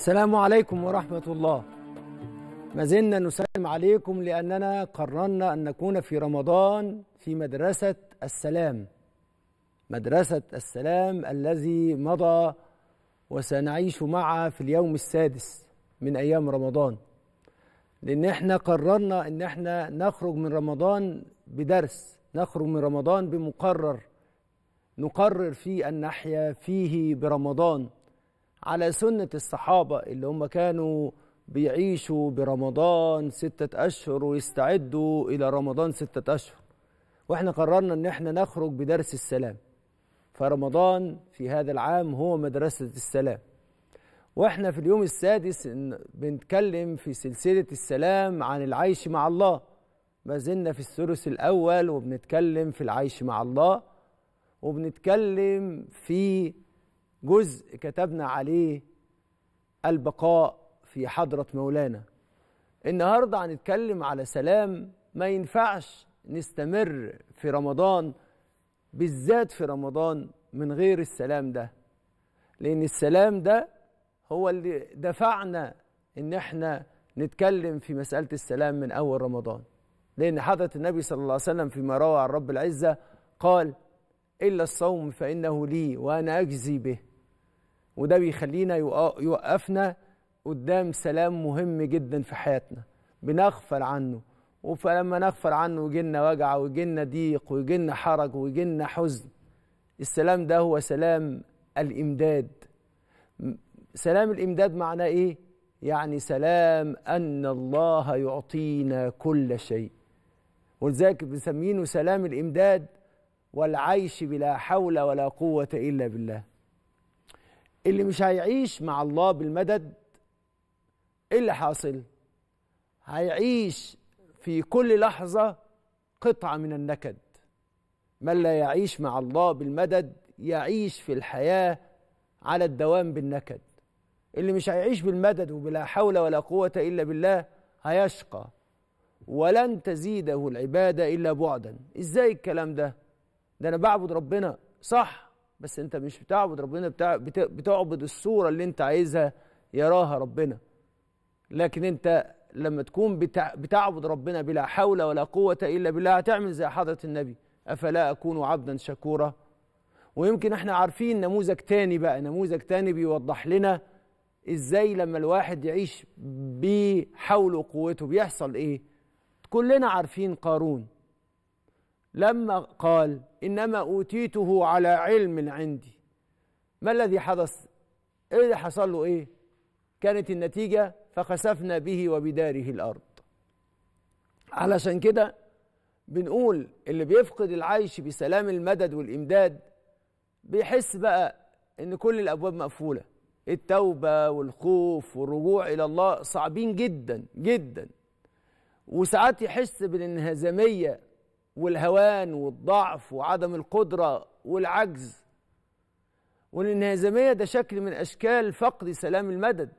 السلام عليكم ورحمة الله ما زلنا نسلم عليكم لأننا قررنا أن نكون في رمضان في مدرسة السلام مدرسة السلام الذي مضى وسنعيش معها في اليوم السادس من أيام رمضان لأن احنا قررنا أن احنا نخرج من رمضان بدرس نخرج من رمضان بمقرر نقرر فيه أن نحيا فيه برمضان على سنة الصحابة اللي هم كانوا بيعيشوا برمضان ستة أشهر ويستعدوا إلى رمضان ستة أشهر وإحنا قررنا إن إحنا نخرج بدرس السلام فرمضان في هذا العام هو مدرسة السلام وإحنا في اليوم السادس بنتكلم في سلسلة السلام عن العيش مع الله ما زلنا في الثلث الأول وبنتكلم في العيش مع الله وبنتكلم في جزء كتبنا عليه البقاء في حضرة مولانا النهاردة هنتكلم على سلام ما ينفعش نستمر في رمضان بالذات في رمضان من غير السلام ده لأن السلام ده هو اللي دفعنا إن إحنا نتكلم في مسألة السلام من أول رمضان لأن حضرة النبي صلى الله عليه وسلم فيما روى عن رب العزة قال إلا الصوم فإنه لي وأنا أجزي به وده بيخلينا يوقفنا قدام سلام مهم جدا في حياتنا بنغفل عنه فلما نغفل عنه وجينا وجع وجينا ضيق وجينا حرج وجينا حزن السلام ده هو سلام الامداد سلام الامداد معناه ايه يعني سلام ان الله يعطينا كل شيء ولذلك بنسمينه سلام الامداد والعيش بلا حول ولا قوه الا بالله اللي مش هيعيش مع الله بالمدد ايه اللي حاصل هيعيش في كل لحظة قطعة من النكد من لا يعيش مع الله بالمدد يعيش في الحياة على الدوام بالنكد اللي مش هيعيش بالمدد وبلا حول ولا قوة إلا بالله هيشقى ولن تزيده العبادة إلا بعدا إزاي الكلام ده ده أنا بعبد ربنا صح بس انت مش بتعبد ربنا بتاع بتعبد الصوره اللي انت عايزها يراها ربنا لكن انت لما تكون بتعبد ربنا بلا حول ولا قوه الا بالله هتعمل زي حضره النبي افلا اكون عبدا شكورا ويمكن احنا عارفين نموذج تاني بقى نموذج تاني بيوضح لنا ازاي لما الواحد يعيش بحوله وقوته بيحصل ايه كلنا عارفين قارون لما قال إنما أوتيته على علم عندي ما الذي حدث إيه اللي حصل له إيه كانت النتيجة فخسفنا به وبداره الأرض علشان كده بنقول اللي بيفقد العيش بسلام المدد والإمداد بيحس بقى إن كل الأبواب مقفولة التوبة والخوف والرجوع إلى الله صعبين جدا جدا وساعات يحس بالانهزامية والهوان والضعف وعدم القدرة والعجز والانهزامية ده شكل من أشكال فقد سلام المدد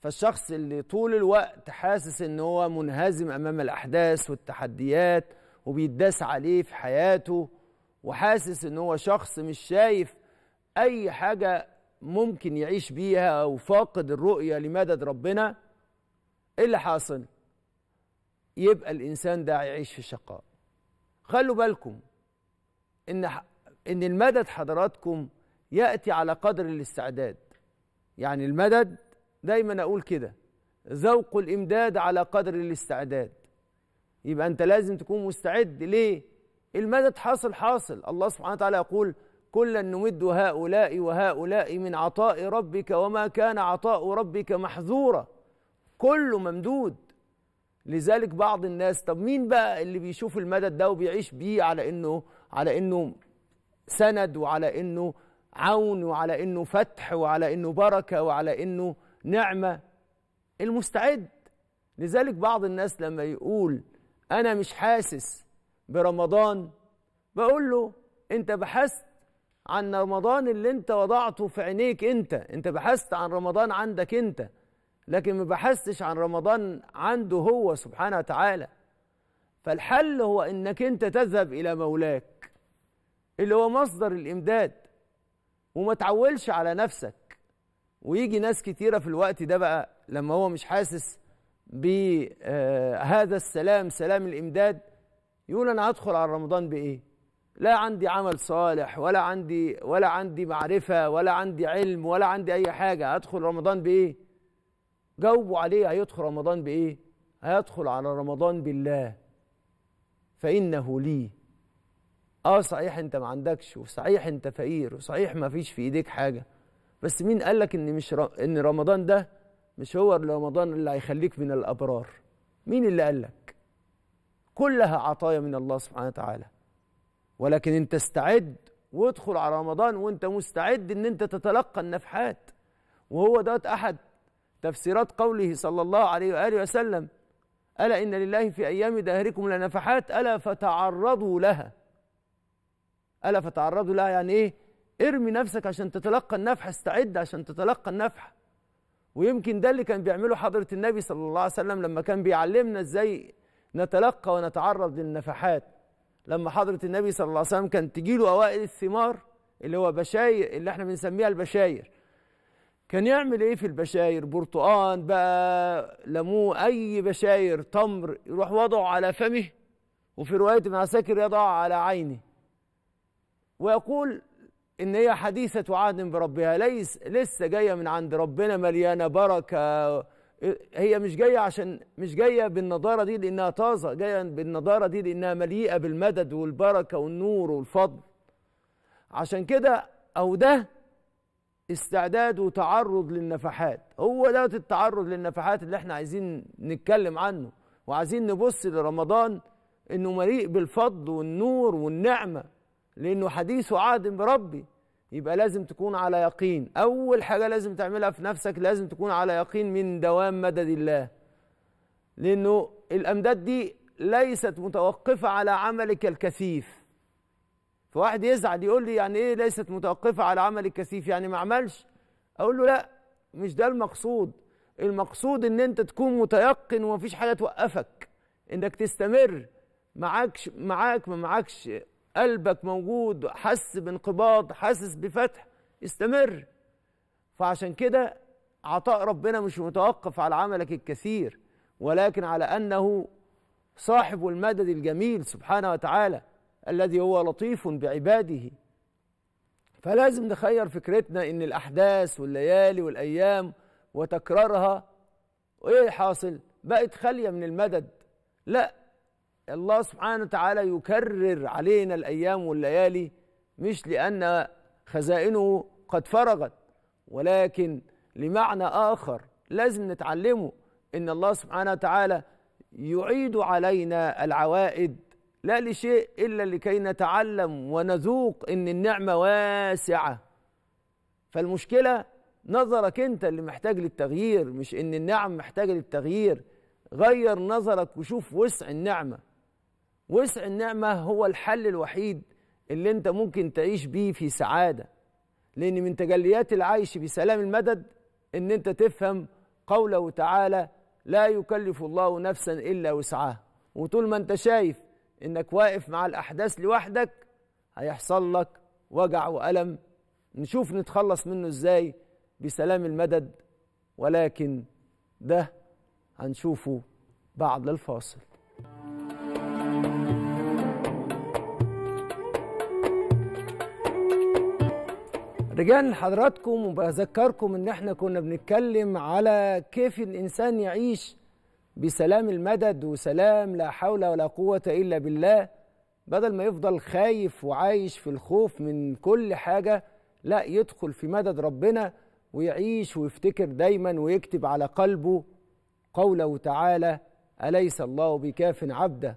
فالشخص اللي طول الوقت حاسس ان هو منهزم امام الاحداث والتحديات وبيداس عليه في حياته وحاسس ان هو شخص مش شايف اي حاجه ممكن يعيش بيها او فاقد الرؤيه لمدد ربنا ايه اللي حاصل يبقى الانسان ده يعيش في شقاء خلوا بالكم ان ان المدد حضراتكم ياتي على قدر الاستعداد يعني المدد دايما اقول كده ذوق الامداد على قدر الاستعداد يبقى انت لازم تكون مستعد ليه المدد حاصل حاصل الله سبحانه وتعالى يقول كلا نمد هؤلاء وهؤلاء من عطاء ربك وما كان عطاء ربك محذورا كله ممدود لذلك بعض الناس طب مين بقى اللي بيشوف المدد ده وبيعيش بيه على انه على انه سند وعلى انه عون وعلى انه فتح وعلى انه بركه وعلى انه نعمه المستعد لذلك بعض الناس لما يقول انا مش حاسس برمضان بقول له انت بحثت عن رمضان اللي انت وضعته في عينيك انت انت بحثت عن رمضان عندك انت لكن ما بحثتش عن رمضان عنده هو سبحانه وتعالى فالحل هو انك انت تذهب الى مولاك اللي هو مصدر الامداد وما تعولش على نفسك ويجي ناس كتيره في الوقت ده بقى لما هو مش حاسس بهذا آه، السلام سلام الامداد يقول انا هدخل على رمضان بايه لا عندي عمل صالح ولا عندي ولا عندي معرفه ولا عندي علم ولا عندي اي حاجه ادخل رمضان بايه جاوبوا عليه هيدخل رمضان بايه هيدخل على رمضان بالله فانه لي اه صحيح انت ما عندكش وصحيح انت فقير وصحيح ما فيش في ايديك حاجه بس مين قال لك ان مش ان رمضان ده مش هو رمضان اللي هيخليك من الابرار مين اللي قال لك كلها عطايا من الله سبحانه وتعالى ولكن انت استعد وادخل على رمضان وانت مستعد ان انت تتلقى النفحات وهو ده احد تفسيرات قوله صلى الله عليه وآله وسلم ألا إن لله في أيام دهركم لنفحات ألا فتعرضوا لها ألا فتعرضوا لها يعني إيه ارمي نفسك عشان تتلقى النفحة استعد عشان تتلقى النفحة ويمكن ده اللي كان بيعمله حضرة النبي صلى الله عليه وسلم لما كان بيعلمنا إزاي نتلقى ونتعرض للنفحات لما حضرة النبي صلى الله عليه وسلم كان تجيله أوائل الثمار اللي هو بشاير اللي احنا بنسميها البشاير كان يعمل ايه في البشاير برتقان بقى لمو اي بشاير تمر يروح وضعه على فمه وفي روايه ابن عساكر يضع على عينه ويقول ان هي حديثه عهد بربها ليس لسه جايه من عند ربنا مليانه بركه هي مش جايه عشان مش جايه بالنضاره دي لانها طازه جايه بالنضاره دي لانها مليئه بالمدد والبركه والنور والفضل عشان كده او ده استعداد وتعرض للنفحات هو ده التعرض للنفحات اللي احنا عايزين نتكلم عنه وعايزين نبص لرمضان انه مليء بالفضل والنور والنعمه لانه حديث وعهد بربي يبقى لازم تكون على يقين اول حاجه لازم تعملها في نفسك لازم تكون على يقين من دوام مدد الله لانه الامداد دي ليست متوقفه على عملك الكثيف فواحد يزعل يقول لي يعني ايه ليست متوقفه على عمل الكثيف يعني ما عملش اقول له لا مش ده المقصود المقصود ان انت تكون متيقن ومفيش حاجه توقفك انك تستمر معاكش معاك ما معاكش قلبك موجود حس بانقباض حاسس بفتح استمر فعشان كده عطاء ربنا مش متوقف على عملك الكثير ولكن على انه صاحب المدد الجميل سبحانه وتعالى الذي هو لطيف بعباده فلازم نخير فكرتنا ان الاحداث والليالي والايام وتكرارها وايه حاصل بقت خاليه من المدد لا الله سبحانه وتعالى يكرر علينا الايام والليالي مش لان خزائنه قد فرغت ولكن لمعنى اخر لازم نتعلمه ان الله سبحانه وتعالى يعيد علينا العوائد لا لشيء إلا لكي نتعلم ونذوق إن النعمة واسعة فالمشكلة نظرك أنت اللي محتاج للتغيير مش إن النعم محتاجة للتغيير غير نظرك وشوف وسع النعمة وسع النعمة هو الحل الوحيد اللي أنت ممكن تعيش بيه في سعادة لأن من تجليات العيش بسلام المدد إن أنت تفهم قوله تعالى لا يكلف الله نفسا إلا وسعها وطول ما أنت شايف انك واقف مع الاحداث لوحدك هيحصل لك وجع والم نشوف نتخلص منه ازاي بسلام المدد ولكن ده هنشوفه بعد الفاصل رجعنا لحضراتكم وبذكركم ان احنا كنا بنتكلم على كيف الانسان يعيش بسلام المدد وسلام لا حول ولا قوة إلا بالله بدل ما يفضل خايف وعايش في الخوف من كل حاجة لا يدخل في مدد ربنا ويعيش ويفتكر دايما ويكتب على قلبه قوله تعالى أليس الله بكاف عبده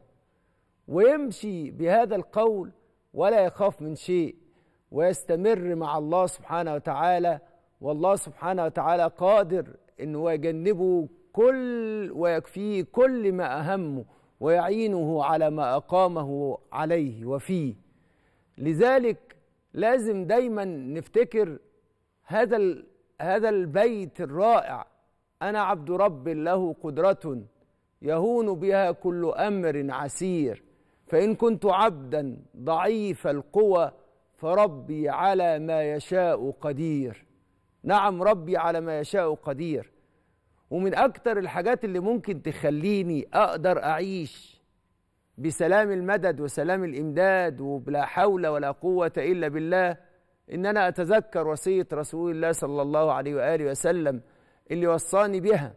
ويمشي بهذا القول ولا يخاف من شيء ويستمر مع الله سبحانه وتعالى والله سبحانه وتعالى قادر انه يجنبه كل ويكفيه كل ما أهمه ويعينه على ما أقامه عليه وفيه لذلك لازم دايما نفتكر هذا هذا البيت الرائع أنا عبد رب له قدرة يهون بها كل أمر عسير فإن كنت عبدا ضعيف القوى فربي على ما يشاء قدير نعم ربي على ما يشاء قدير ومن أكتر الحاجات اللي ممكن تخليني أقدر أعيش بسلام المدد وسلام الإمداد وبلا حول ولا قوة إلا بالله إن أنا أتذكر وصية رسول الله صلى الله عليه وآله وسلم اللي وصاني بها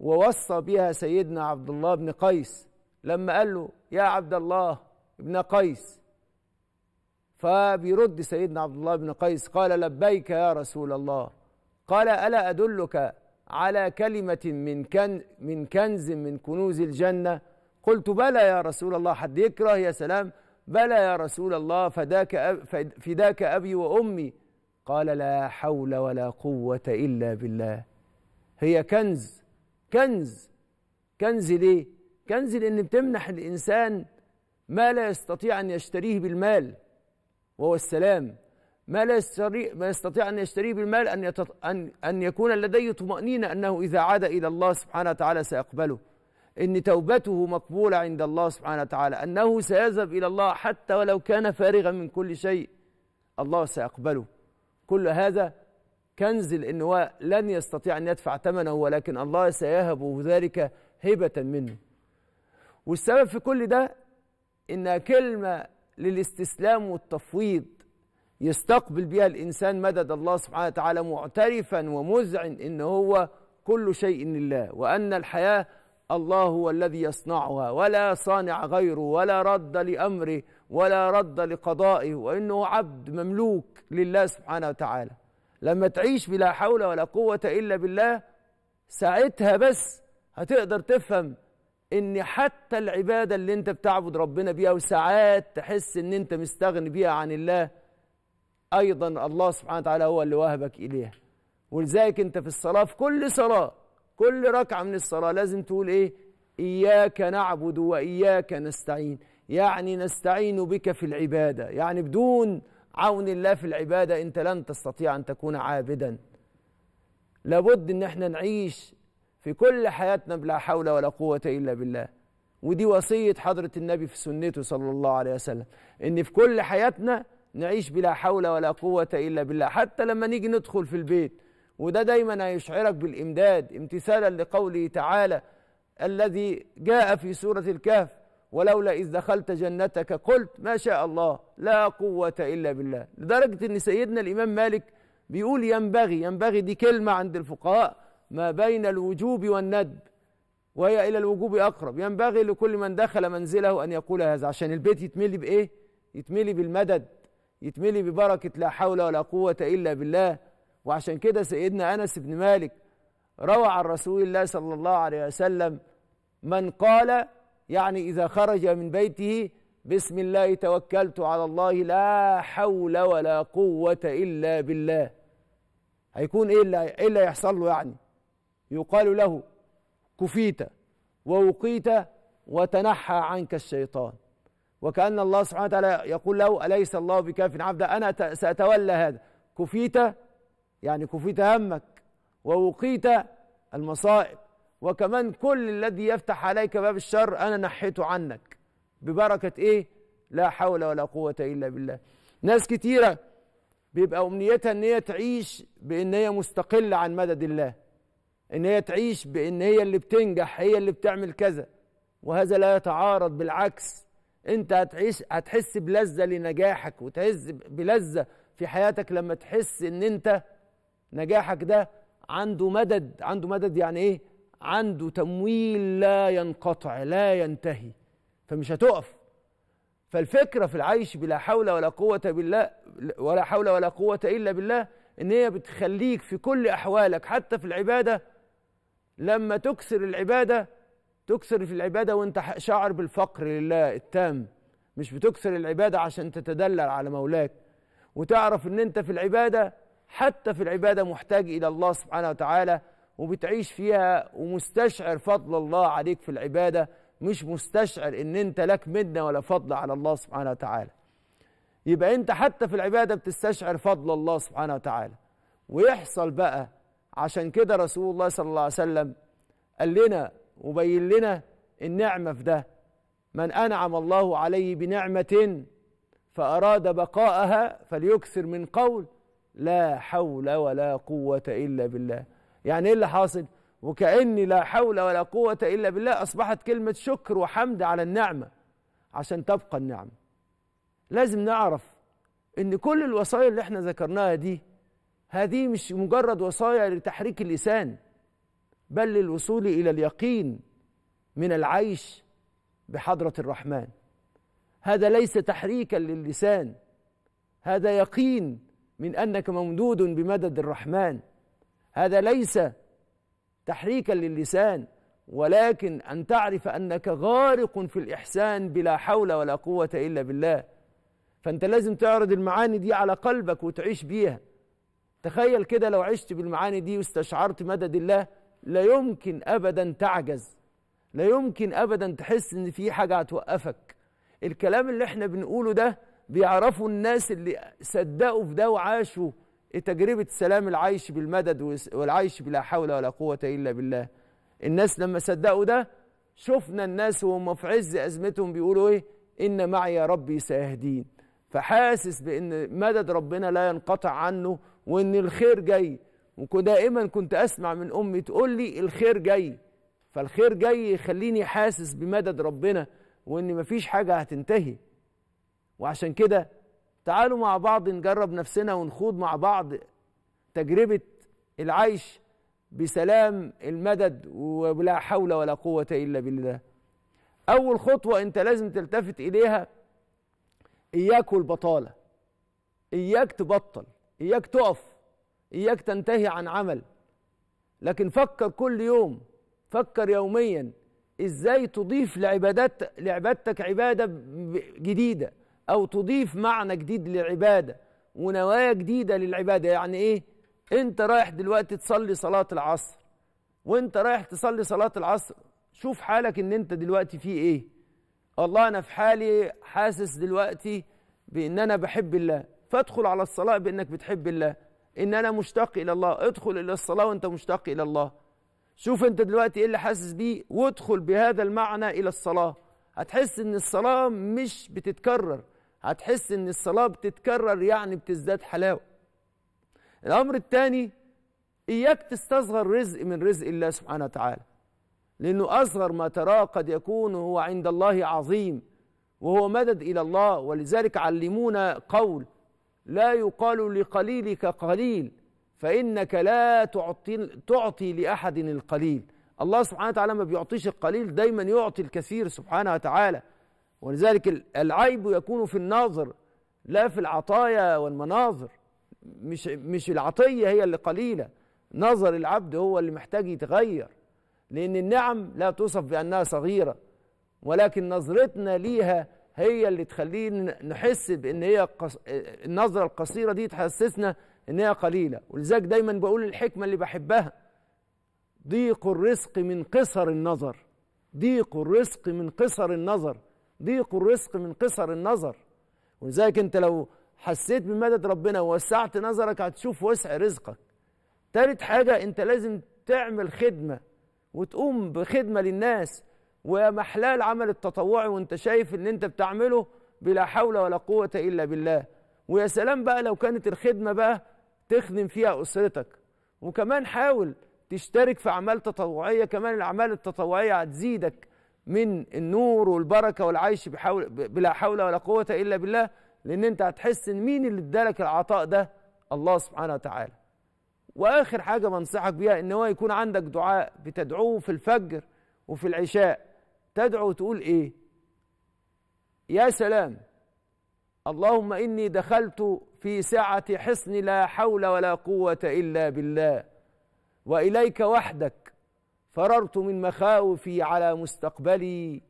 ووصى بها سيدنا عبد الله بن قيس لما قال له يا عبد الله ابن قيس فبيرد سيدنا عبد الله بن قيس قال لبيك يا رسول الله قال ألا أدلك على كلمة من كن من كنز من كنوز الجنة قلت بلى يا رسول الله حد يكره يا سلام بلى يا رسول الله فداك فداك أبي وأمي قال لا حول ولا قوة إلا بالله هي كنز كنز كنز ليه؟ كنز لأن بتمنح الإنسان ما لا يستطيع أن يشتريه بالمال وهو السلام ما لا يستطيع, ما يستطيع أن يشتريه بالمال أن, يتط... أن... أن يكون لديه طمأنينة أنه إذا عاد إلى الله سبحانه وتعالى سيقبله إن توبته مقبولة عند الله سبحانه وتعالى أنه سيذهب إلى الله حتى ولو كان فارغا من كل شيء الله سيقبله كل هذا كنز لأنه لن يستطيع أن يدفع ثمنه ولكن الله سيهبه ذلك هبة منه والسبب في كل ده إنها كلمة للاستسلام والتفويض يستقبل بها الإنسان مدد الله سبحانه وتعالى معترفا ومذعن إن هو كل شيء لله وأن الحياة الله هو الذي يصنعها ولا صانع غيره ولا رد لأمره ولا رد لقضائه وإنه عبد مملوك لله سبحانه وتعالى لما تعيش بلا حول ولا قوة إلا بالله ساعتها بس هتقدر تفهم ان حتى العبادة اللي انت بتعبد ربنا بيها وساعات تحس ان انت مستغني بيها عن الله أيضا الله سبحانه وتعالى هو اللي وهبك إليها ولذلك أنت في الصلاة في كل صلاة كل ركعة من الصلاة لازم تقول إيه إياك نعبد وإياك نستعين يعني نستعين بك في العبادة يعني بدون عون الله في العبادة أنت لن تستطيع أن تكون عابدا لابد أن احنا نعيش في كل حياتنا بلا حول ولا قوة إلا بالله ودي وصية حضرة النبي في سنته صلى الله عليه وسلم أن في كل حياتنا نعيش بلا حول ولا قوة إلا بالله حتى لما نيجي ندخل في البيت وده دايما هيشعرك بالإمداد امتثالا لقوله تعالى الذي جاء في سورة الكهف ولولا إذ دخلت جنتك قلت ما شاء الله لا قوة إلا بالله لدرجة أن سيدنا الإمام مالك بيقول ينبغي ينبغي دي كلمة عند الفقهاء ما بين الوجوب والندب وهي إلى الوجوب أقرب ينبغي لكل من دخل منزله أن يقول هذا عشان البيت يتملي بإيه؟ يتملي بالمدد يتملي ببركة لا حول ولا قوة إلا بالله وعشان كده سيدنا أنس بن مالك روى عن رسول الله صلى الله عليه وسلم من قال يعني إذا خرج من بيته بسم الله توكلت على الله لا حول ولا قوة إلا بالله هيكون إيه اللي, إيه اللي يحصل له يعني يقال له كفيت ووقيت وتنحى عنك الشيطان وكأن الله سبحانه وتعالى يقول له أليس الله بكاف عبدا أنا سأتولى هذا كفيت يعني كفيت همك ووقيت المصائب وكمان كل الذي يفتح عليك باب الشر أنا نحيته عنك ببركة إيه لا حول ولا قوة إلا بالله ناس كتيرة بيبقى أمنيتها إن هي تعيش بإن هي مستقلة عن مدد الله إن هي تعيش بإن هي اللي بتنجح هي اللي بتعمل كذا وهذا لا يتعارض بالعكس انت هتعيش هتحس بلذه لنجاحك وتحس بلذه في حياتك لما تحس ان انت نجاحك ده عنده مدد عنده مدد يعني ايه عنده تمويل لا ينقطع لا ينتهي فمش هتقف فالفكره في العيش بلا حول ولا قوه بالله ولا حول ولا قوه الا بالله ان هي بتخليك في كل احوالك حتى في العباده لما تكسر العباده تكثر في العبادة وانت شاعر بالفقر لله التام مش بتكثر العبادة عشان تتدلل على مولاك وتعرف ان انت في العبادة حتى في العبادة محتاج إلى الله سبحانه وتعالى وبتعيش فيها ومستشعر فضل الله عليك في العبادة مش مستشعر ان انت لك منة ولا فضل على الله سبحانه وتعالى يبقى انت حتى في العبادة بتستشعر فضل الله سبحانه وتعالى ويحصل بقى عشان كده رسول الله صلى الله عليه وسلم قال لنا وبين لنا النعمة في ده من أنعم الله عليه بنعمة فأراد بقاءها فليكثر من قول لا حول ولا قوة إلا بالله يعني إيه اللي حاصل وكأن لا حول ولا قوة إلا بالله أصبحت كلمة شكر وحمد على النعمة عشان تبقى النعمة لازم نعرف إن كل الوصايا اللي إحنا ذكرناها دي هذه مش مجرد وصايا لتحريك اللسان بل للوصول الى اليقين من العيش بحضره الرحمن هذا ليس تحريكا للسان هذا يقين من انك ممدود بمدد الرحمن هذا ليس تحريكا للسان ولكن ان تعرف انك غارق في الاحسان بلا حول ولا قوه الا بالله فانت لازم تعرض المعاني دي على قلبك وتعيش بيها تخيل كده لو عشت بالمعاني دي واستشعرت مدد الله لا يمكن ابدا تعجز لا يمكن ابدا تحس ان في حاجه هتوقفك الكلام اللي احنا بنقوله ده بيعرفوا الناس اللي صدقوا في ده وعاشوا تجربه سلام العيش بالمدد والعيش بلا حول ولا قوه الا بالله الناس لما صدقوا ده شفنا الناس وهم في عز ازمتهم بيقولوا ايه ان معي يا ربي سيهدين فحاسس بان مدد ربنا لا ينقطع عنه وان الخير جاي ودائما كنت اسمع من امي تقول لي الخير جاي فالخير جاي يخليني حاسس بمدد ربنا وان مفيش حاجه هتنتهي وعشان كده تعالوا مع بعض نجرب نفسنا ونخوض مع بعض تجربه العيش بسلام المدد ولا حول ولا قوه الا بالله اول خطوه انت لازم تلتفت اليها اياك والبطاله اياك تبطل اياك تقف إياك تنتهي عن عمل لكن فكر كل يوم فكر يوميا إزاي تضيف لعبادات لعبادتك عبادة جديدة أو تضيف معنى جديد للعبادة ونوايا جديدة للعبادة يعني إيه أنت رايح دلوقتي تصلي صلاة العصر وأنت رايح تصلي صلاة العصر شوف حالك إن أنت دلوقتي في إيه الله أنا في حالي حاسس دلوقتي بإن أنا بحب الله فادخل على الصلاة بإنك بتحب الله ان انا مشتاق الى الله ادخل الى الصلاه وانت مشتاق الى الله شوف انت دلوقتي ايه اللي حاسس بيه وادخل بهذا المعنى الى الصلاه هتحس ان الصلاه مش بتتكرر هتحس ان الصلاه بتتكرر يعني بتزداد حلاوه الامر الثاني اياك تستصغر رزق من رزق الله سبحانه وتعالى لانه اصغر ما تراه قد يكون هو عند الله عظيم وهو مدد الى الله ولذلك علمونا قول لا يقال لقليلك قليل فإنك لا تعطي, تعطي لأحد القليل الله سبحانه وتعالى ما بيعطيش القليل دايما يعطي الكثير سبحانه وتعالى ولذلك العيب يكون في الناظر لا في العطايا والمناظر مش مش العطيه هي اللي قليله نظر العبد هو اللي محتاج يتغير لان النعم لا توصف بانها صغيره ولكن نظرتنا ليها هي اللي تخلينا نحس بان هي قص... النظره القصيره دي تحسسنا ان هي قليله ولذلك دايما بقول الحكمه اللي بحبها ضيق الرزق من قصر النظر ضيق الرزق من قصر النظر ضيق الرزق من قصر النظر ولذلك انت لو حسيت بمدد ربنا ووسعت نظرك هتشوف وسع رزقك تالت حاجه انت لازم تعمل خدمه وتقوم بخدمه للناس ومحلاه العمل التطوعي وانت شايف ان انت بتعمله بلا حول ولا قوه الا بالله ويا سلام بقى لو كانت الخدمه بقى تخدم فيها اسرتك وكمان حاول تشترك في اعمال تطوعيه كمان الاعمال التطوعيه هتزيدك من النور والبركه والعيش بحول بلا حول ولا قوه الا بالله لان انت هتحس ان مين اللي ادالك العطاء ده الله سبحانه وتعالى واخر حاجه بنصحك بيها ان هو يكون عندك دعاء بتدعوه في الفجر وفي العشاء تدعو تقول ايه يا سلام اللهم اني دخلت في سعه حصن لا حول ولا قوه الا بالله واليك وحدك فررت من مخاوفي على مستقبلي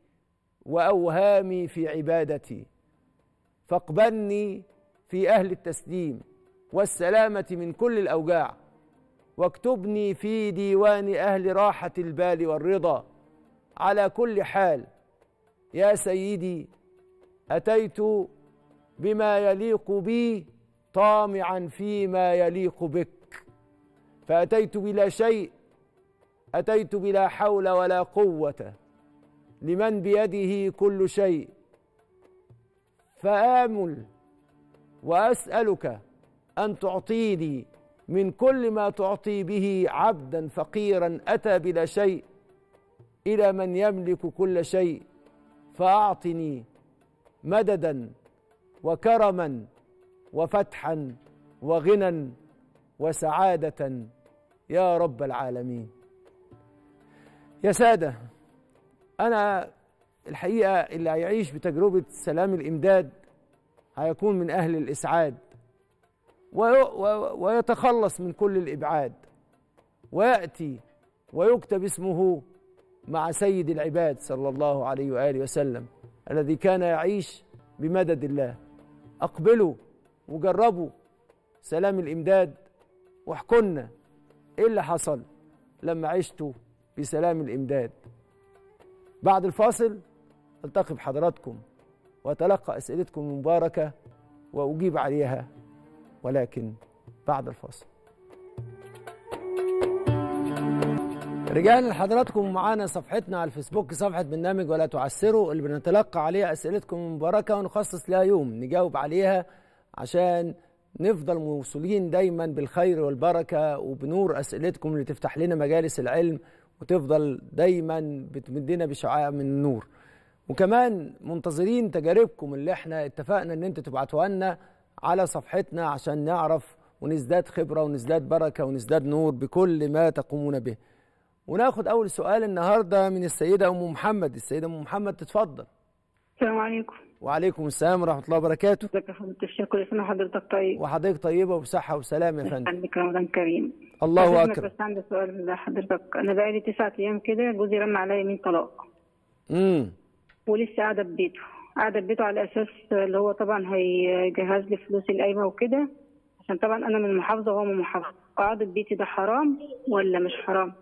واوهامي في عبادتي فاقبلني في اهل التسليم والسلامه من كل الاوجاع واكتبني في ديوان اهل راحه البال والرضا على كل حال يا سيدي أتيت بما يليق بي طامعا فيما يليق بك فأتيت بلا شيء أتيت بلا حول ولا قوة لمن بيده كل شيء فآمل وأسألك أن تعطيني من كل ما تعطي به عبدا فقيرا أتى بلا شيء الى من يملك كل شيء فاعطني مددا وكرما وفتحا وغنى وسعاده يا رب العالمين يا ساده انا الحقيقه اللي هيعيش بتجربه سلام الامداد هيكون من اهل الاسعاد ويتخلص من كل الابعاد وياتي ويكتب اسمه مع سيد العباد صلى الله عليه واله وسلم الذي كان يعيش بمدد الله اقبلوا وجربوا سلام الامداد واحكمنا ايه اللي حصل لما عشتوا بسلام الامداد بعد الفاصل التقي بحضراتكم واتلقى اسئلتكم المباركه واجيب عليها ولكن بعد الفاصل رجعنا لحضراتكم معانا صفحتنا على الفيسبوك صفحة برنامج ولا تعسروا اللي بنتلقى عليها أسئلتكم المباركة ونخصص لها يوم نجاوب عليها عشان نفضل موصولين دايما بالخير والبركة وبنور أسئلتكم اللي تفتح لنا مجالس العلم وتفضل دايما بتمدنا بشعاع من النور وكمان منتظرين تجاربكم اللي احنا اتفقنا ان انت تبعتوها لنا على صفحتنا عشان نعرف ونزداد خبرة ونزداد بركة ونزداد نور بكل ما تقومون به وناخد أول سؤال النهاردة من السيدة أم محمد السيدة أم محمد تتفضل السلام عليكم وعليكم السلام ورحمة الله وبركاته ازيك يا حضرة الشيخ كل سنة وحضرتك طيب وحضرتك طيبة وبصحة وسلام يا فندم عندك رمضان كريم الله أكبر بس عندي سؤال لحضرتك أنا بقالي تسعة أيام كده جوزي رمى عليا من طلاق امم ولسه قاعدة في بيته قاعدة في بيته على أساس اللي هو طبعا هيجهز لي فلوس القايمة وكده عشان طبعا أنا من المحافظة وهو من قاعده قعدة بيتي ده حرام ولا مش حرام؟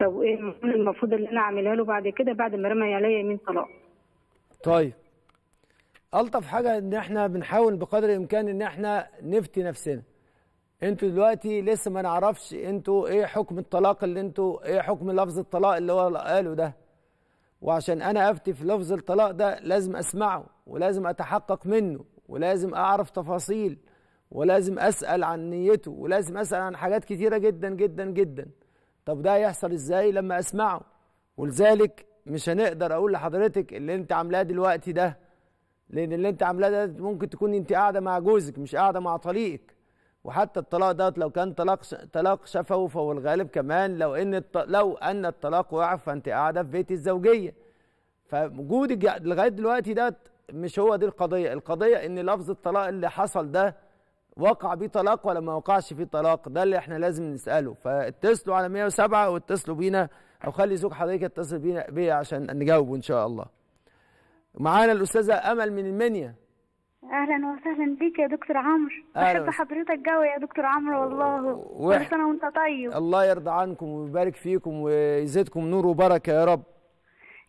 طب ايه المفروض اللي انا اعملها له بعد كده بعد ما رمى عليا يمين طلاق طيب الطف حاجه ان احنا بنحاول بقدر الامكان ان احنا نفتي نفسنا انتوا دلوقتي لسه ما نعرفش انتوا ايه حكم الطلاق اللي انتوا ايه حكم لفظ الطلاق اللي هو قاله ده وعشان انا افتي في لفظ الطلاق ده لازم اسمعه ولازم اتحقق منه ولازم اعرف تفاصيل ولازم اسال عن نيته ولازم اسال عن حاجات كتيره جدا جدا جدا طب ده يحصل ازاي لما اسمعه ولذلك مش هنقدر اقول لحضرتك اللي انت عاملاه دلوقتي ده لان اللي انت عاملاه ده ممكن تكون انت قاعده مع جوزك مش قاعده مع طليقك وحتى الطلاق ده لو كان طلاق طلاق شفوي فهو الغالب كمان لو ان لو ان الطلاق وقع فانت قاعده في بيت الزوجيه فوجودك لغايه دلوقتي ده مش هو دي القضيه القضيه ان لفظ الطلاق اللي حصل ده وقع بيه طلاق ولا ما وقعش فيه طلاق ده اللي احنا لازم نساله فاتصلوا على 107 واتصلوا بينا او خلي زوج حضرتك يتصل بينا بيه عشان نجاوبه ان شاء الله معانا الاستاذه امل من المنيا اهلا وسهلا بيك يا دكتور عمرو بحب حضرتك قوي يا دكتور عمرو والله كل سنه وانت طيب الله يرضى عنكم ويبارك فيكم ويزيدكم نور وبركه يا رب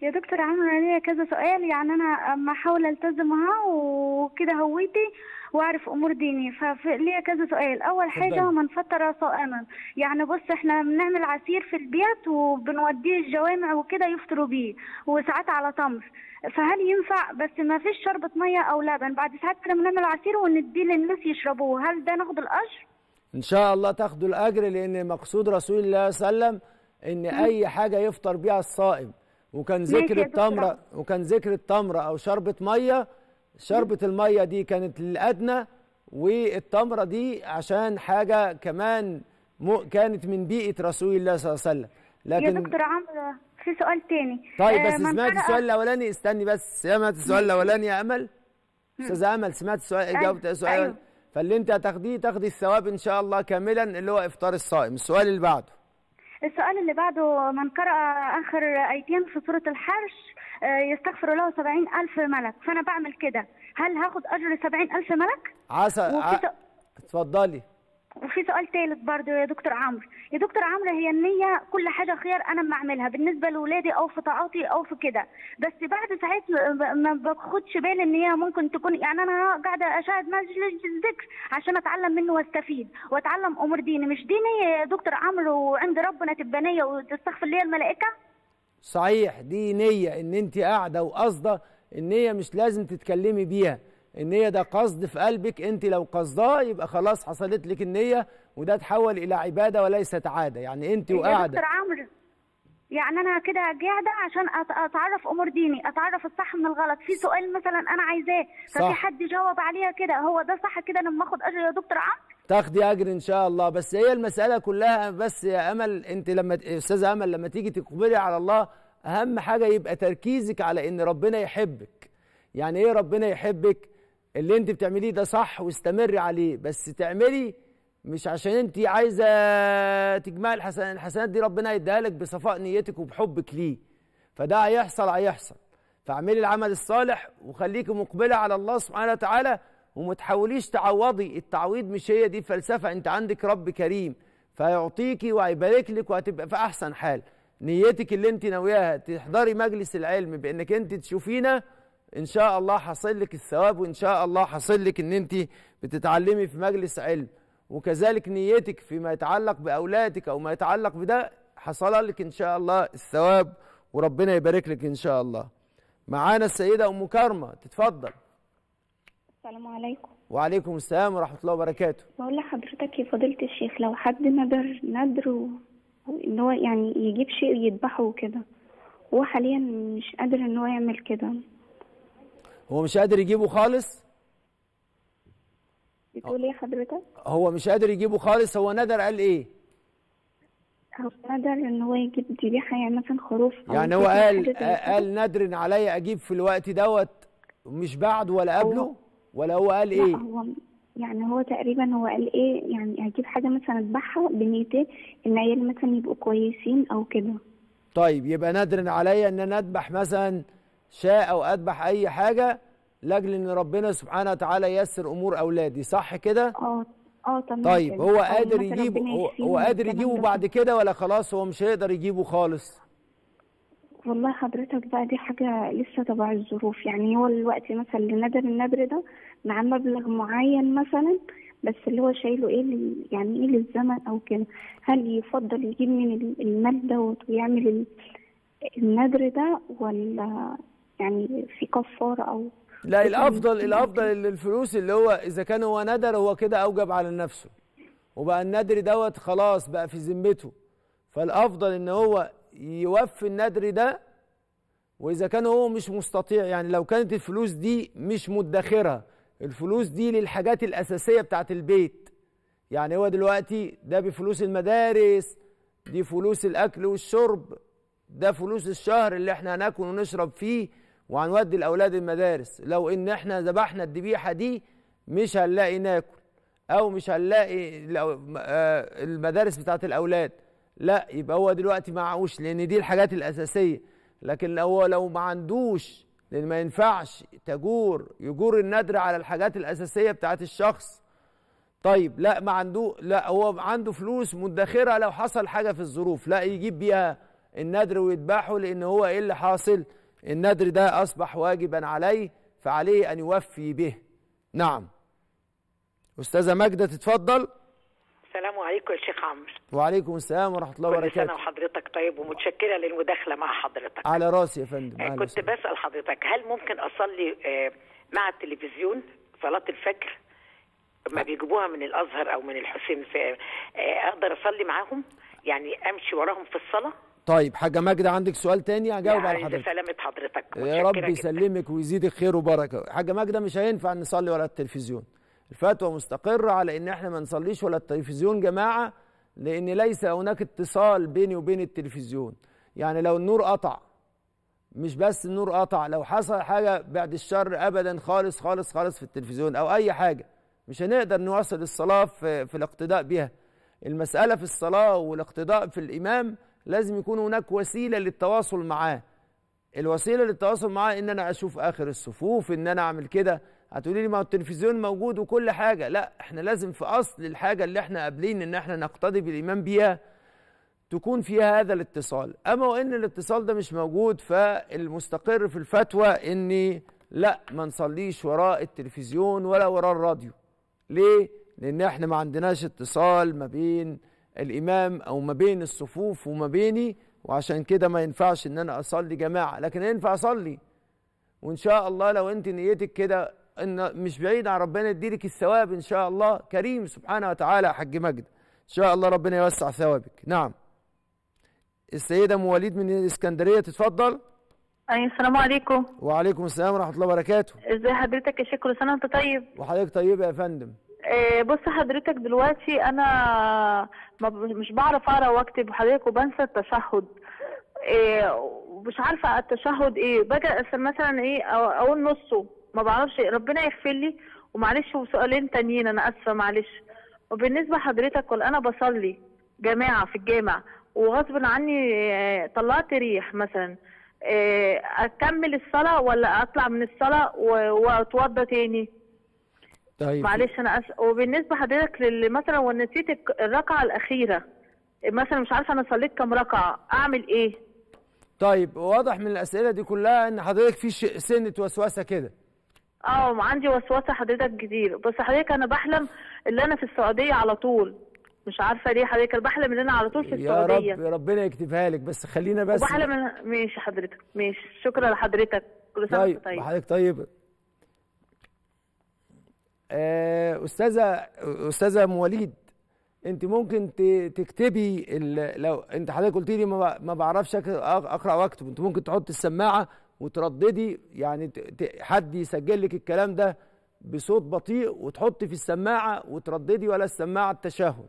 يا دكتور عمرو انا ليا كذا سؤال يعني انا اما احاول التزمها وكده هويتي واعرف امور ديني فليا كذا سؤال اول حاجه من فطر صائما يعني بص احنا بنعمل عصير في البيت وبنوديه الجوامع وكده يفطروا بيه وساعات على تمر فهل ينفع بس ما فيش شربة مية أو لبن بعد ساعات كده بنعمل عصير ونديه للناس يشربوه هل ده ناخد الأجر؟ إن شاء الله تاخدوا الأجر لأن مقصود رسول الله صلى الله عليه وسلم إن أي حاجة يفطر بيها الصائم وكان ذكر التمرة وكان ذكر التمرة أو شربة مية شربة المية دي كانت للأدنى والتمرة دي عشان حاجة كمان كانت من بيئة رسول الله صلى الله عليه وسلم لكن يا دكتور عمرو في سؤال تاني طيب بس آه، سمعت السؤال الاولاني استني بس سمعت السؤال الاولاني يا امل استاذه امل سمعت السؤال أيوه، جاوبت السؤال أيوه. فاللي انت هتاخديه تاخدي الثواب ان شاء الله كاملا اللي هو افطار الصائم السؤال اللي بعده السؤال اللي بعده من قرأ آخر آيتين في سورة الحرش آه، يستغفر له سبعين ألف ملك فأنا بعمل كده هل هاخد أجر سبعين ألف ملك؟ عسى اتفضلي وفي سؤال ثالث برضه يا دكتور عمرو يا دكتور عمرو هي النية كل حاجة خير أنا ما أعملها بالنسبة لولادي أو في طاعاتي أو في كده بس بعد ساعات ما باخدش بالي إن هي ممكن تكون يعني أنا قاعدة أشاهد مجلس الذكر عشان أتعلم منه وأستفيد وأتعلم أمور ديني مش ديني يا دكتور عمرو وعند ربنا تبقى نية وتستغفر لي الملائكة صحيح دي نية ان انت قاعدة وقصدة النية مش لازم تتكلمي بيها النية ده قصد في قلبك انت لو قصداه يبقى خلاص حصلت لك النية وده تحول الى عبادة وليست عادة يعني انت وقاعدة يا دكتور عمرو يعني انا كده قاعده عشان اتعرف امور ديني اتعرف الصح من الغلط في سؤال مثلا انا عايزاه ففي حد جاوب عليها كده هو ده صح كده لما اخد اجر يا دكتور عمرو تاخدي اجر ان شاء الله بس هي المساله كلها بس يا امل انت لما استاذه امل لما تيجي تقبلي على الله اهم حاجه يبقى تركيزك على ان ربنا يحبك يعني ايه ربنا يحبك اللي انت بتعمليه ده صح واستمري عليه بس تعملي مش عشان انت عايزه تجمعي الحسن الحسنات دي ربنا يديها لك بصفاء نيتك وبحبك ليه فده هيحصل هيحصل فاعملي العمل الصالح وخليكي مقبله على الله سبحانه وتعالى وما تحاوليش تعوضي التعويض مش هي دي فلسفه انت عندك رب كريم فيعطيكي وهيبارك لك وهتبقى في احسن حال نيتك اللي انت ناوياها تحضري مجلس العلم بانك انت تشوفينا ان شاء الله حصل لك الثواب وان شاء الله حصل لك ان انت بتتعلمي في مجلس علم وكذلك نيتك فيما يتعلق باولادك او ما يتعلق بده حصل لك ان شاء الله الثواب وربنا يبارك لك ان شاء الله معانا السيده ام كرمه تتفضل السلام عليكم وعليكم السلام ورحمه الله وبركاته بقول لحضرتك يا فضيله الشيخ لو حد نذر نذر ان هو يعني يجيب شيء يذبحه وكده هو حاليا مش قادر ان هو يعمل كده هو مش قادر يجيبه خالص بتقول ايه حضرتك؟ هو مش قادر يجيبه خالص هو ندر قال ايه؟ هو ندر ان هو يجيب ذبيحه يعني مثلا خروف يعني هو قال قال ندر عليا اجيب في الوقت دوت مش بعد ولا قبله ولا هو قال ايه؟ هو يعني هو تقريبا هو قال ايه يعني هجيب حاجه مثلا اذبحها بنيتي ان عيالي مثلا يبقوا كويسين او كده طيب يبقى ندر عليا ان انا اذبح مثلا شاء او اذبح اي حاجه لاجل ان ربنا سبحانه وتعالى ييسر امور اولادي صح كده اه اه تمام طيب هو آه، قادر يجيبه هو, قادر يجيبه بعد كده ولا خلاص هو مش هيقدر يجيبه خالص والله حضرتك بقى دي حاجة لسه تبع الظروف يعني هو الوقت مثلا لنادر النبر ده مع مبلغ معين مثلا بس اللي هو شايله ايه يعني ايه للزمن او كده هل يفضل يجيب من المال دوت ويعمل النذر ده ولا يعني في كفارة او لا الافضل الافضل الفلوس اللي هو اذا كان هو ندر هو كده اوجب على نفسه وبقى الندر دوت خلاص بقى في ذمته فالافضل ان هو يوفي الندر ده واذا كان هو مش مستطيع يعني لو كانت الفلوس دي مش مدخره الفلوس دي للحاجات الاساسيه بتاعت البيت يعني هو دلوقتي ده بفلوس المدارس دي فلوس الاكل والشرب ده فلوس الشهر اللي احنا هناكل ونشرب فيه وهنودي الأولاد المدارس لو إن إحنا ذبحنا الذبيحة دي مش هنلاقي ناكل أو مش هنلاقي آه، المدارس بتاعة الأولاد لا يبقى هو دلوقتي معهوش لأن دي الحاجات الأساسية لكن هو لو ما عندوش لأن ما ينفعش تجور يجور الندر على الحاجات الأساسية بتاعة الشخص طيب لا ما عنده لا هو عنده فلوس مدخره لو حصل حاجه في الظروف لا يجيب بيها النادر ويذبحه لان هو ايه اللي حاصل النذر ده أصبح واجبا عليه فعليه أن يوفي به نعم أستاذة ماجدة تتفضل السلام عليكم يا شيخ عمرو وعليكم السلام ورحمه الله وبركاته كل سنه وحضرتك طيب ومتشكره للمداخله مع حضرتك على راسي يا فندم آه، كنت سنة. بسال حضرتك هل ممكن اصلي آه، مع التلفزيون صلاه الفجر ما بيجيبوها من الازهر او من الحسين آه، اقدر اصلي معاهم يعني امشي وراهم في الصلاه طيب حاجه ماجده عندك سؤال تاني هجاوب على حضرتك سلامه حضرتك يا رب يسلمك ويزيدك خير وبركه حاجه ماجده مش هينفع نصلي ولا التلفزيون الفتوى مستقره على ان احنا ما نصليش ولا التلفزيون جماعه لان ليس هناك اتصال بيني وبين التلفزيون يعني لو النور قطع مش بس النور قطع لو حصل حاجه بعد الشر ابدا خالص خالص خالص في التلفزيون او اي حاجه مش هنقدر نواصل الصلاه في, في الاقتداء بها المساله في الصلاه والاقتداء في الامام لازم يكون هناك وسيله للتواصل معاه الوسيله للتواصل معاه ان انا اشوف اخر الصفوف ان انا اعمل كده هتقولي لي ما هو التلفزيون موجود وكل حاجه لا احنا لازم في اصل الحاجه اللي احنا قابلين ان احنا نقتدي بالايمان بيها تكون فيها هذا الاتصال اما وان الاتصال ده مش موجود فالمستقر في الفتوى اني لا ما نصليش وراء التلفزيون ولا وراء الراديو ليه لان احنا ما عندناش اتصال ما بين الامام او ما بين الصفوف وما بيني وعشان كده ما ينفعش ان انا اصلي جماعه لكن ينفع اصلي وان شاء الله لو انت نيتك كده ان مش بعيد عن ربنا يديلك الثواب ان شاء الله كريم سبحانه وتعالى يا حاج مجد ان شاء الله ربنا يوسع ثوابك نعم السيده مواليد من الاسكندريه تتفضل أي السلام عليكم وعليكم السلام ورحمه الله وبركاته ازي حضرتك يا شيخ كل سنه وانت طيب وحضرتك طيبه يا فندم آه، بص حضرتك دلوقتي انا مش بعرف اقرا واكتب وحضرتك وبنسى التشهد إيه عارفه التشهد ايه باجي مثلا ايه اقول نصه ما بعرفش ربنا يغفر لي ومعلش وسؤالين تانيين انا اسفه معلش وبالنسبه حضرتك انا بصلي جماعه في الجامع وغصب عني آه، طلعت ريح مثلا آه، اكمل الصلاه ولا اطلع من الصلاه واتوضى تاني طيب معلش انا أس... وبالنسبه حضرتك مثلا ونسيت الركعه الاخيره مثلا مش عارفه انا صليت كام ركعه اعمل ايه طيب واضح من الاسئله دي كلها ان حضرتك في سنه وسوسه كده اه عندي وسوسه حضرتك كتير بس حضرتك انا بحلم ان انا في السعوديه على طول مش عارفه ليه حضرتك انا بحلم ان انا على طول في السعوديه يا رب ربنا يكتبها لك بس خلينا بس وبحلم ماشي حضرتك ماشي شكرا لحضرتك كل سنه طيب. طيب حضرتك طيبه آه، استاذه استاذه ام وليد انت ممكن تكتبي لو انت حضرتك قلت لي ما بعرفش اقرا واكتب انت ممكن تحط السماعه وترددي يعني حد يسجل لك الكلام ده بصوت بطيء وتحطي في السماعه وترددي ولا السماعه التشهد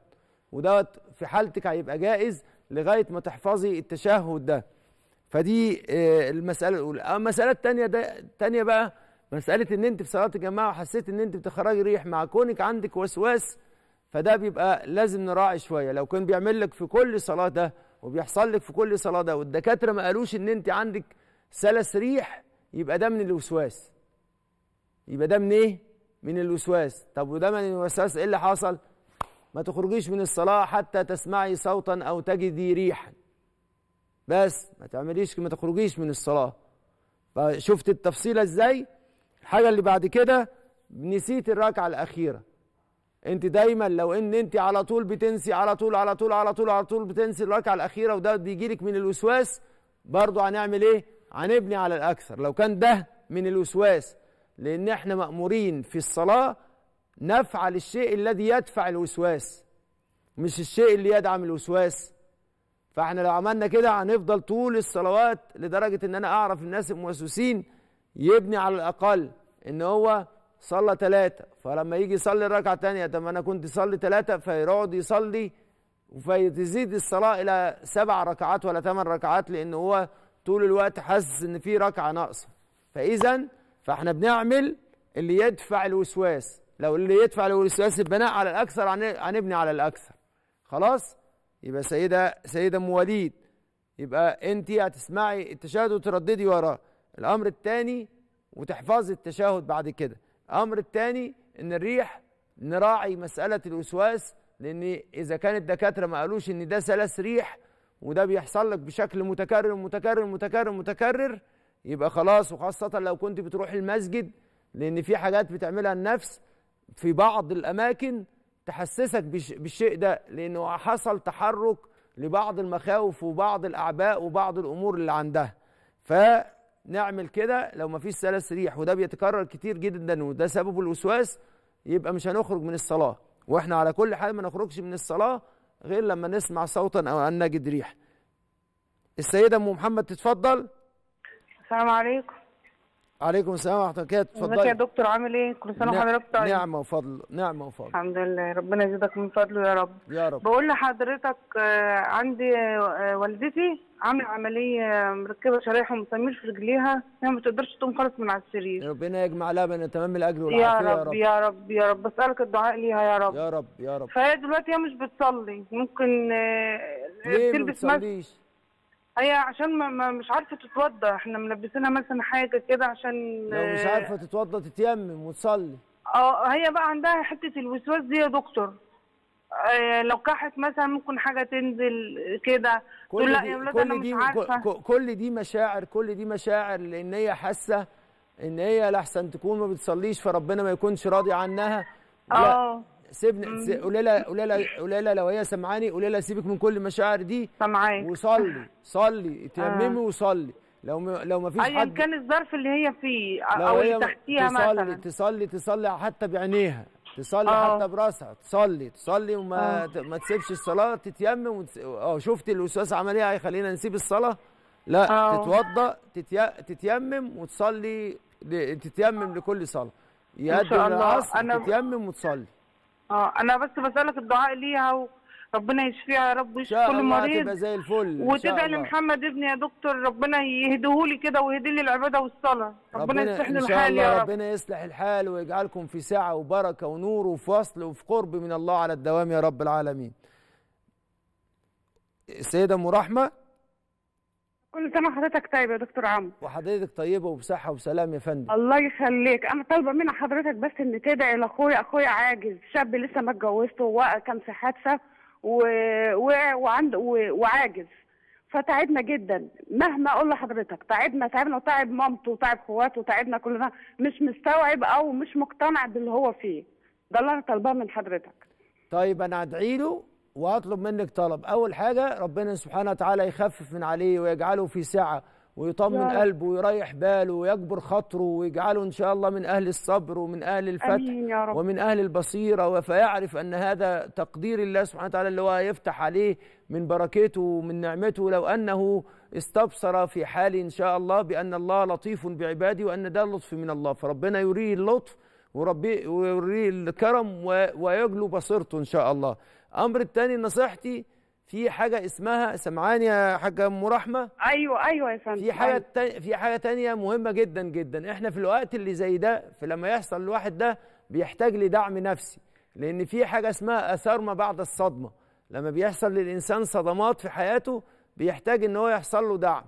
ودوت في حالتك هيبقى جائز لغايه ما تحفظي التشهد ده فدي آه، المساله الاولى المساله الثانيه ده الثانيه بقى مساله ان انت في صلاه الجماعه وحسيت ان انت بتخرجي ريح مع كونك عندك وسواس فده بيبقى لازم نراعي شويه لو كان بيعمل لك في كل صلاه ده وبيحصل لك في كل صلاه ده والدكاتره ما قالوش ان انت عندك سلس ريح يبقى ده من الوسواس يبقى ده من ايه من الوسواس طب وده من الوسواس ايه اللي حصل ما تخرجيش من الصلاه حتى تسمعي صوتا او تجدي ريحا بس ما تعمليش ما تخرجيش من الصلاه فشفت التفصيله ازاي الحاجة اللي بعد كده نسيت الركعة الأخيرة انت دايما لو ان انت على طول بتنسي على طول على طول على طول على طول بتنسي الركعة الأخيرة وده بيجيلك من الوسواس برضه هنعمل ايه؟ هنبني على الأكثر لو كان ده من الوسواس لأن احنا مأمورين في الصلاة نفعل الشيء الذي يدفع الوسواس مش الشيء اللي يدعم الوسواس فاحنا لو عملنا كده هنفضل طول الصلوات لدرجة ان انا اعرف الناس الموسوسين يبني على الاقل ان هو صلى ثلاثة فلما يجي يصلي الركعه الثانيه طب أنا كنت صلي ثلاثة فيقعد يصلي فيزيد الصلاة إلى سبع ركعات ولا ثمان ركعات لأن هو طول الوقت حاسس إن في ركعة ناقصة فإذا فإحنا بنعمل اللي يدفع الوسواس لو اللي يدفع الوسواس البناء على الأكثر هنبني على الأكثر خلاص يبقى سيدة سيدة مواليد يبقى أنت هتسمعي التشهد وترددي وراه الامر الثاني وتحفظي التشهد بعد كده الامر الثاني ان الريح نراعي مساله الوسواس لان اذا كان الدكاتره ما قالوش ان ده سلس ريح وده بيحصل لك بشكل متكرر متكرر متكرر متكرر يبقى خلاص وخاصه لو كنت بتروح المسجد لان في حاجات بتعملها النفس في بعض الاماكن تحسسك بالشيء ده لانه حصل تحرك لبعض المخاوف وبعض الاعباء وبعض الامور اللي عندها ف نعمل كده لو مفيش ثلاث ريح وده بيتكرر كتير جدا وده سببه الوسواس يبقى مش هنخرج من الصلاه واحنا على كل حال ما نخرجش من الصلاه غير لما نسمع صوتا او ان نجد ريح السيده ام محمد تتفضل السلام عليكم عليكم السلام ورحمه الله وبركاته اتفضلي ازيك يا دكتور عامل ايه كل سنه وحضرتك نعم، طيب نعمه وفضل نعمه وفضل الحمد لله ربنا يزيدك من فضله يا رب يا رب بقول لحضرتك آه، عندي آه، والدتي عامل عمليه مركبه شرايح ومسامير في رجليها هي يعني ما بتقدرش تقوم خالص من على السرير ربنا يجمع لها بين تمام الاجر والعافيه يا رب يا رب يا رب بسالك الدعاء ليها يا رب يا رب يا رب فهي دلوقتي هي مش بتصلي ممكن آه، ليه ما بتصليش؟ هي عشان ما مش عارفه تتوضى احنا ملبسينها مثلا حاجه كده عشان لو مش آه، عارفه تتوضى تتيمم وتصلي اه هي بقى عندها حته الوسواس دي يا دكتور آه، لو كحت مثلا ممكن حاجه تنزل كده تقول لا يا اولاد انا مش عارفه كل دي مشاعر كل دي مشاعر لان هي حاسه ان هي لاحسن تكون ما بتصليش فربنا ما يكونش راضي عنها اه سيبني لها قولي لها لو هي قولي لها سيبك من كل المشاعر دي سامعاك وصلي صلي تيممي آه. وصلي لو م... لو ما فيش حد ايا كان الظرف اللي هي فيه او اللي تحتيها مثلا تصلي تصلي تصلي حتى بعينيها تصلي آه. حتى براسها تصلي تصلي وما آه. ما تسيبش الصلاه تتيمم وتس... اه شفت الاستاذ عمل ايه هيخلينا نسيب الصلاه لا آه. تتوضا تتي... تتيمم وتصلي ل... تتيمم لكل صلاه يقدم العصر أنا... تتيمم وتصلي اه انا بس بسالك الدعاء ليها و... ربنا يشفيها يا رب ويشفي كل مريض زي الفل وتدعي لمحمد ابني يا دكتور ربنا يهديهولي كده ويهدي لي العباده والصلاه ربنا, ربنا يصلح الحال يا رب ربنا يصلح الحال ويجعلكم في سعه وبركه ونور وفصل وفي قرب من الله على الدوام يا رب العالمين السيده ام رحمه كل سنه حضرتك طيب يا دكتور عمرو وحضرتك طيبه وبصحه وسلام يا فندم الله يخليك انا طالبه من حضرتك بس ان تدعي لاخويا اخويا عاجز شاب لسه ما اتجوزته وكان في حادثه وعند وعاجز فتعبنا جدا مهما اقول لحضرتك تعبنا تعبنا وتعب مامته وتعب اخواته وتعبنا كلنا مش مستوعب او مش مقتنع باللي هو فيه ده اللي انا طالباه من حضرتك طيب انا هدعي له وهطلب منك طلب اول حاجه ربنا سبحانه وتعالى يخفف من عليه ويجعله في سعه ويطمن قلبه ويريح باله ويكبر خاطره ويجعله إن شاء الله من أهل الصبر ومن أهل الفتح أمين يا رب. ومن أهل البصيرة فيعرف أن هذا تقدير الله سبحانه وتعالى اللي هو هيفتح عليه من بركته ومن نعمته لو أنه استبصر في حال إن شاء الله بأن الله لطيف بعباده وأن ده لطف من الله فربنا يريه اللطف وربي ويريه الكرم ويجلو بصيرته إن شاء الله أمر الثاني نصيحتي في حاجة اسمها سمعان يا حاجة أم رحمة؟ أيوه أيوه يا فندم في حاجة أيوة. تانية في حاجة تانية مهمة جدا جدا، إحنا في الوقت اللي زي ده فلما يحصل الواحد ده بيحتاج لدعم نفسي، لأن في حاجة اسمها آثار ما بعد الصدمة، لما بيحصل للإنسان صدمات في حياته بيحتاج إن هو يحصل له دعم،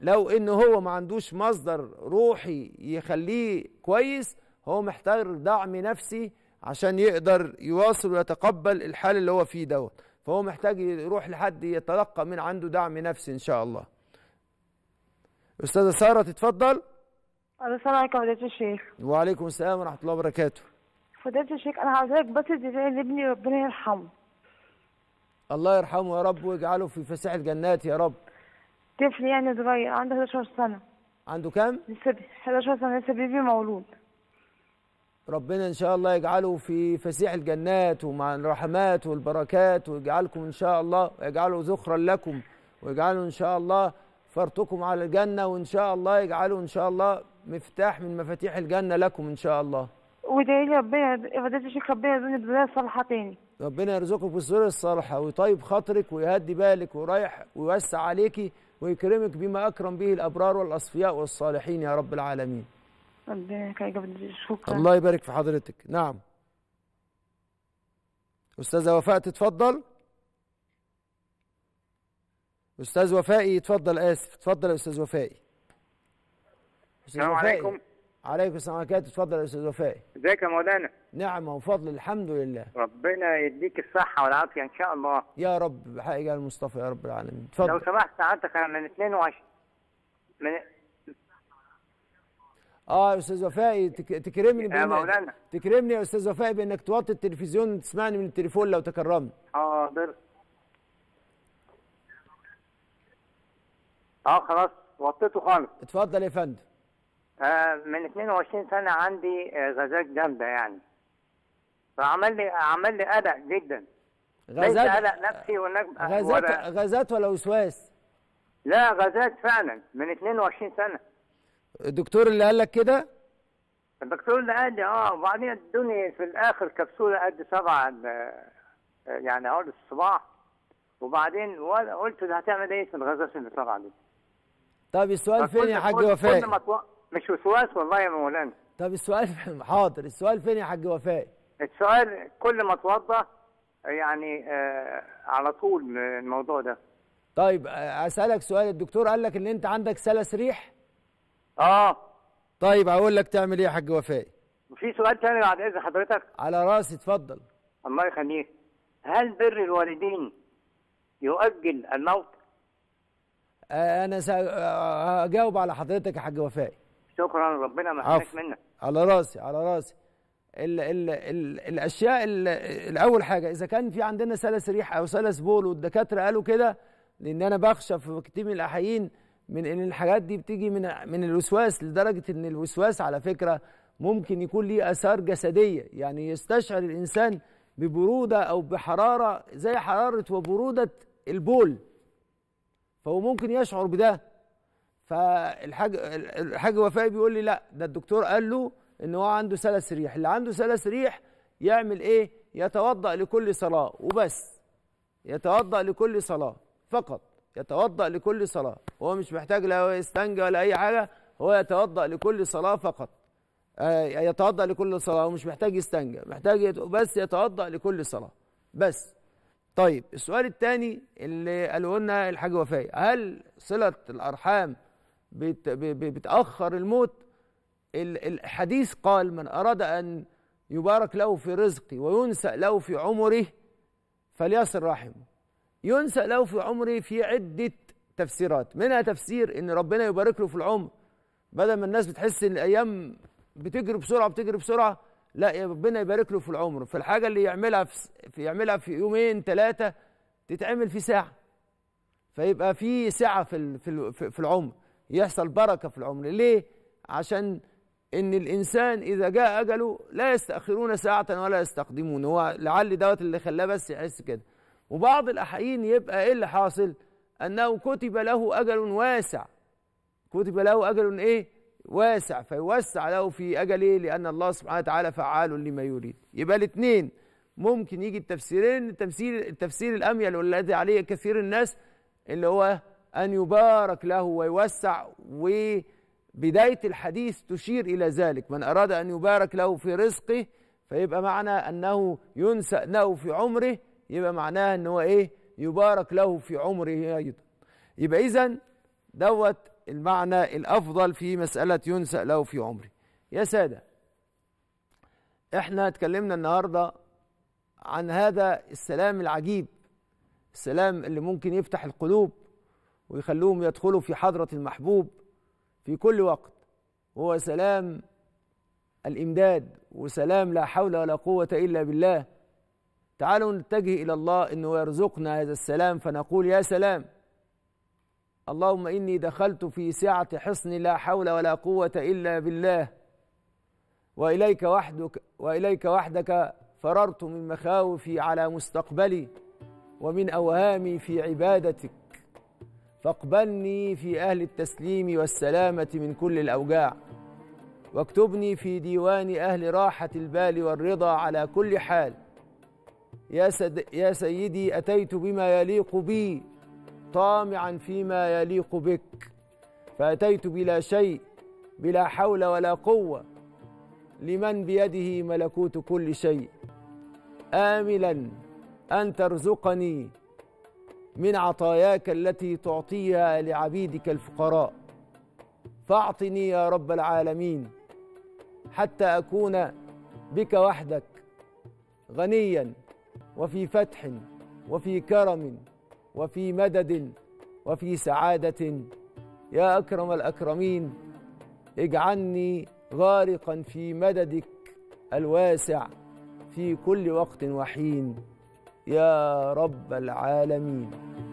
لو إن هو ما عندوش مصدر روحي يخليه كويس هو محتاج دعم نفسي عشان يقدر يواصل ويتقبل الحال اللي هو فيه دوت. فهو محتاج يروح لحد يتلقى من عنده دعم نفسي ان شاء الله استاذه ساره تتفضل السلام عليكم فضيله الشيخ وعليكم السلام ورحمه الله وبركاته فضيله الشيخ انا عايزك بس تدعي لابني ربنا يرحمه الله يرحمه يا رب ويجعله في فسيح الجنات يا رب طفل يعني صغير عنده 11 سنه عنده كام؟ لسه 11 سنه لسه بيبي مولود ربنا إن شاء الله يجعله في فسيح الجنات ومع الرحمات والبركات ويجعلكم إن شاء الله ويجعله ذخرا لكم ويجعله إن شاء الله فرتكم على الجنة وإن شاء الله يجعله إن شاء الله مفتاح من مفاتيح الجنة لكم إن شاء الله ودعي لي ربنا يا الشيخ ربنا يرزقني بالذرية الصالحة تاني ربنا يرزقك بالذرية الصالحة ويطيب خاطرك ويهدي بالك ويريح ويوسع عليكي ويكرمك بما أكرم به الأبرار والأصفياء والصالحين يا رب العالمين شكرا الله يبارك في حضرتك نعم استاذه وفاء تتفضل استاذ وفائي يتفضل اسف اتفضل يا استاذ وفائي السلام عليكم عليكم السلام عليكم اتفضل يا استاذ وفائي ازيك يا مولانا نعم وفضل الحمد لله ربنا يديك الصحه والعافيه ان شاء الله يا رب بحق جلال المصطفى يا رب العالمين اتفضل لو سمحت سعادتك انا من 22 من اه يا استاذ وفائي تكرمني بإن... يا مولانا تكرمني يا استاذ وفائي بانك توطي التلفزيون تسمعني من التليفون لو تكرمت حاضر اه خلاص وطيته خالص اتفضل يا فندم آه من 22 سنه عندي آه، غازات جامده يعني فعمل لي عمل لي قلق جدا غازات قلق نفسي ولا... غازات ولا وسواس لا غازات فعلا من 22 سنه الدكتور اللي قال لك كده الدكتور اللي قال لي اه وبعدين ادوني في الاخر كبسوله قد سبعة يعني عقد الصباح وبعدين قلت ده هتعمل ايه في الغازات اللي طالعه دي طب السؤال فين يا حاج وفاء؟ مش وسواس والله يا مولانا طب السؤال حاضر السؤال فين يا حاج وفاء؟ السؤال كل ما اتوضى يعني آه على طول الموضوع ده طيب آه، اسالك سؤال الدكتور قال لك ان انت عندك سلس ريح؟ اه طيب هقول لك تعمل ايه يا حاج وفاء في سؤال تاني بعد اذن حضرتك على راسي اتفضل الله يخليك هل بر الوالدين يؤجل الموت آه انا آه، هجاوب سأ... على حضرتك يا حاج وفاء شكرا ربنا ما حرمك منك على راسي على راسي ال ال ال الاشياء ال الاول حاجه اذا كان في عندنا سلس ريح او سلس بول والدكاتره قالوا كده لان انا بخشى في كتير من الاحيين من ان الحاجات دي بتيجي من من الوسواس لدرجه ان الوسواس على فكره ممكن يكون ليه اثار جسديه يعني يستشعر الانسان ببروده او بحراره زي حراره وبروده البول فهو ممكن يشعر بده فالحاج الحاج وفاء بيقول لي لا ده الدكتور قال له ان هو عنده سلس ريح اللي عنده سلس ريح يعمل ايه يتوضا لكل صلاه وبس يتوضا لكل صلاه فقط يتوضأ لكل صلاة هو مش محتاج لا يستنجى ولا أي حاجة هو يتوضأ لكل صلاة فقط آه، يتوضأ لكل صلاة ومش محتاج يستنجى محتاج بس يتوضأ لكل صلاة بس طيب السؤال الثاني اللي قالوا لنا الحاج وفاي هل صلة الأرحام بت... بتأخر الموت الحديث قال من أراد أن يبارك له في رزقه وينسأ له في عمره فليصل رحمه ينسى له في عمره في عدة تفسيرات منها تفسير ان ربنا يبارك له في العمر بدل ما الناس بتحس ان الايام بتجري بسرعه بتجري بسرعه لا يا ربنا يبارك له في العمر فالحاجه اللي يعملها في يعملها في يومين ثلاثه تتعمل في ساعه فيبقى في سعه في في في العمر يحصل بركه في العمر ليه عشان ان الانسان اذا جاء اجله لا يستاخرون ساعه ولا يستقدمون هو لعل دوت اللي خلاه بس يحس كده وبعض الأحايين يبقى إيه اللي حاصل؟ أنه كتب له أجل واسع كتب له أجل إيه؟ واسع فيوسع له في أجله لأن الله سبحانه وتعالى فعال لما يريد يبقى الاثنين ممكن يجي التفسيرين التفسير التفسير الأميل والذي عليه كثير الناس اللي هو أن يبارك له ويوسع وبداية الحديث تشير إلى ذلك من أراد أن يبارك له في رزقه فيبقى معنى أنه ينسأ له في عمره يبقى معناها ان هو ايه يبارك له في عمره ايضا يبقى اذا دوت المعنى الافضل في مساله ينسى له في عمره يا ساده احنا اتكلمنا النهارده عن هذا السلام العجيب السلام اللي ممكن يفتح القلوب ويخلوهم يدخلوا في حضره المحبوب في كل وقت هو سلام الامداد وسلام لا حول ولا قوه الا بالله تعالوا نتجه الى الله انه يرزقنا هذا السلام فنقول يا سلام اللهم اني دخلت في سعه حصن لا حول ولا قوه الا بالله واليك وحدك واليك وحدك فررت من مخاوفي على مستقبلي ومن اوهامي في عبادتك فاقبلني في اهل التسليم والسلامه من كل الاوجاع واكتبني في ديوان اهل راحه البال والرضا على كل حال يا, سد يا سيدي أتيت بما يليق بي طامعا فيما يليق بك فأتيت بلا شيء بلا حول ولا قوة لمن بيده ملكوت كل شيء آملا أن ترزقني من عطاياك التي تعطيها لعبيدك الفقراء فاعطني يا رب العالمين حتى أكون بك وحدك غنيا وفي فتح وفي كرم وفي مدد وفي سعاده يا اكرم الاكرمين اجعلني غارقا في مددك الواسع في كل وقت وحين يا رب العالمين